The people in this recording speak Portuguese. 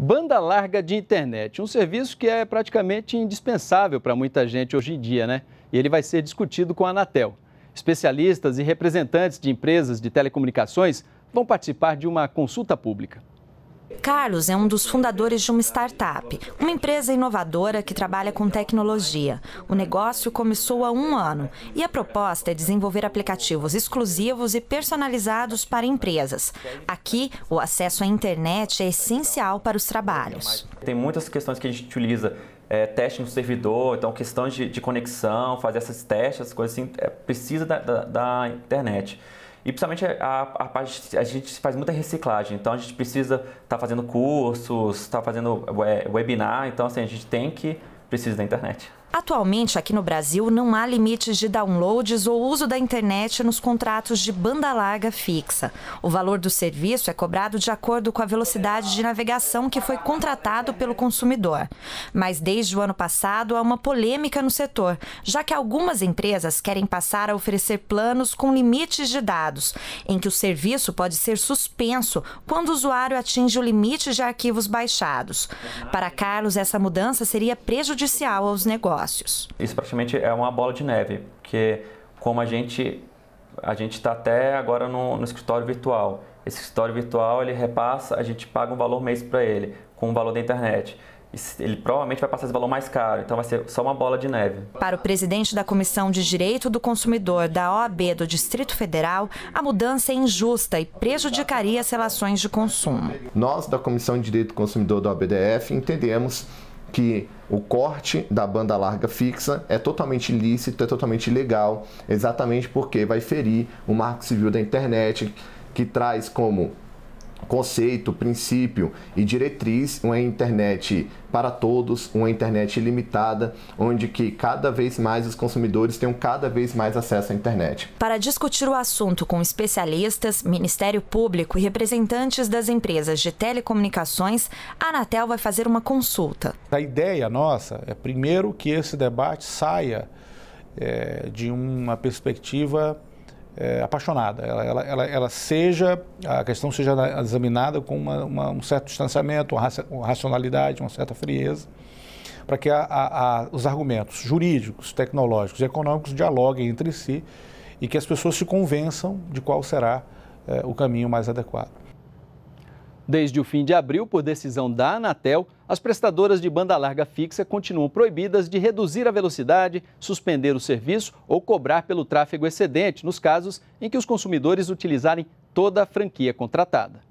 Banda larga de internet, um serviço que é praticamente indispensável para muita gente hoje em dia, né? E ele vai ser discutido com a Anatel. Especialistas e representantes de empresas de telecomunicações vão participar de uma consulta pública. Carlos é um dos fundadores de uma startup, uma empresa inovadora que trabalha com tecnologia. O negócio começou há um ano e a proposta é desenvolver aplicativos exclusivos e personalizados para empresas. Aqui, o acesso à internet é essencial para os trabalhos. Tem muitas questões que a gente utiliza é, teste no servidor, então questão de, de conexão, fazer esses testes, essas coisas assim, é, precisa da, da, da internet. E principalmente a, a parte, a gente faz muita reciclagem, então a gente precisa estar tá fazendo cursos, estar tá fazendo webinar, então assim, a gente tem que precisa da internet. Atualmente, aqui no Brasil, não há limites de downloads ou uso da internet nos contratos de banda larga fixa. O valor do serviço é cobrado de acordo com a velocidade de navegação que foi contratado pelo consumidor. Mas desde o ano passado há uma polêmica no setor, já que algumas empresas querem passar a oferecer planos com limites de dados, em que o serviço pode ser suspenso quando o usuário atinge o limite de arquivos baixados. Para Carlos, essa mudança seria prejudicial aos negócios. Isso praticamente é uma bola de neve, porque como a gente a gente está até agora no, no escritório virtual, esse escritório virtual ele repassa, a gente paga um valor mês para ele, com o valor da internet ele provavelmente vai passar esse valor mais caro, então vai ser só uma bola de neve. Para o presidente da Comissão de Direito do Consumidor da OAB do Distrito Federal, a mudança é injusta e prejudicaria as relações de consumo. Nós, da Comissão de Direito do Consumidor da OBDF, entendemos que o corte da banda larga fixa é totalmente ilícito, é totalmente ilegal, exatamente porque vai ferir o marco civil da internet, que traz como conceito, princípio e diretriz, uma internet para todos, uma internet limitada, onde que cada vez mais os consumidores tenham cada vez mais acesso à internet. Para discutir o assunto com especialistas, Ministério Público e representantes das empresas de telecomunicações, a Anatel vai fazer uma consulta. A ideia nossa é primeiro que esse debate saia é, de uma perspectiva é, apaixonada, ela, ela, ela, ela, seja, a questão seja examinada com uma, uma, um certo distanciamento, uma, racionalidade, uma certa frieza, para que a, a, a, os argumentos jurídicos, tecnológicos e econômicos dialoguem entre si e que as pessoas se convençam de qual será é, o caminho mais adequado. Desde o fim de abril, por decisão da Anatel, as prestadoras de banda larga fixa continuam proibidas de reduzir a velocidade, suspender o serviço ou cobrar pelo tráfego excedente nos casos em que os consumidores utilizarem toda a franquia contratada.